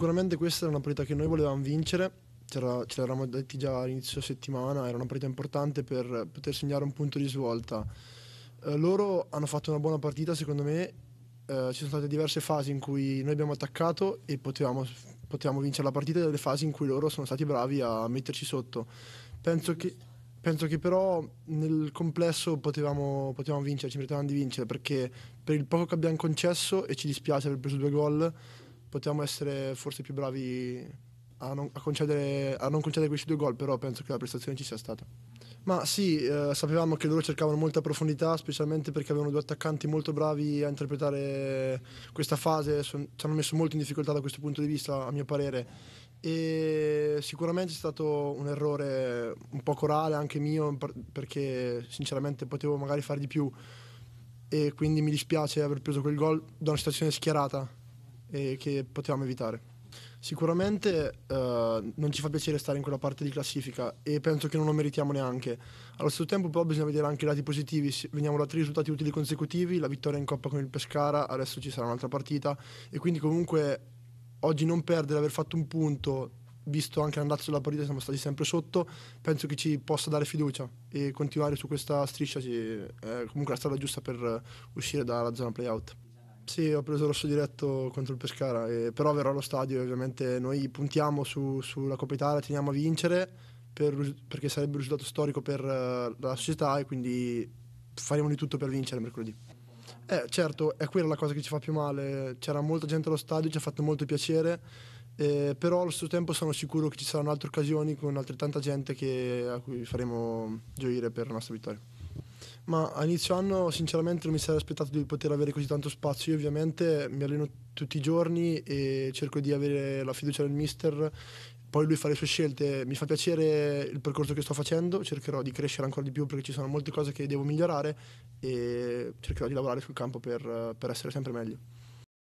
sicuramente questa era una partita che noi volevamo vincere, C'era, ce l'eravamo detti già all'inizio settimana, era una partita importante per poter segnare un punto di svolta. Eh, loro hanno fatto una buona partita secondo me, eh, ci sono state diverse fasi in cui noi abbiamo attaccato e potevamo, potevamo vincere la partita e delle fasi in cui loro sono stati bravi a metterci sotto. Penso che, penso che però nel complesso potevamo, potevamo vincere, ci meritavamo di vincere perché per il poco che abbiamo concesso e ci dispiace aver preso due gol potevamo essere forse più bravi a non, a, concedere, a non, concedere, questi due gol, però penso che la prestazione ci sia stata. Ma sì, eh, sapevamo che loro cercavano molta profondità, specialmente perché avevano due attaccanti molto bravi a interpretare questa fase, son, ci hanno messo molto in difficoltà da questo punto di vista, a mio parere. E sicuramente è stato un errore un po' corale, anche mio, perché sinceramente potevo magari fare di più e quindi mi dispiace aver preso quel gol da una situazione schierata e che potevamo evitare. Sicuramente uh, non ci fa piacere stare in quella parte di classifica e penso che non lo meritiamo neanche. Allo stesso tempo però bisogna vedere anche i lati positivi, veniamo da tre risultati utili consecutivi, la vittoria in Coppa con il Pescara, adesso ci sarà un'altra partita e quindi comunque oggi non perdere, aver fatto un punto, visto anche l'andazzo della partita siamo stati sempre sotto, penso che ci possa dare fiducia e continuare su questa striscia sì, è comunque la strada giusta per eh, uscire dalla zona playout. Sì, ho preso rosso diretto contro il Pescara, eh, però verrò allo stadio e ovviamente noi puntiamo su, sulla Coppa Italia, teniamo a vincere per, perché sarebbe un risultato storico per uh, la società e quindi faremo di tutto per vincere mercoledì. Eh, certo, è quella la cosa che ci fa più male, c'era molta gente allo stadio, ci ha fatto molto piacere, eh, però allo stesso tempo sono sicuro che ci saranno altre occasioni con altrettanta gente che, a cui faremo gioire per la nostra vittoria. Ma a inizio anno sinceramente non mi sarei aspettato di poter avere così tanto spazio. Io ovviamente mi alleno tutti i giorni e cerco di avere la fiducia del mister. Poi lui fa le sue scelte, mi fa piacere il percorso che sto facendo, cercherò di crescere ancora di più perché ci sono molte cose che devo migliorare e cercherò di lavorare sul campo per, per essere sempre meglio.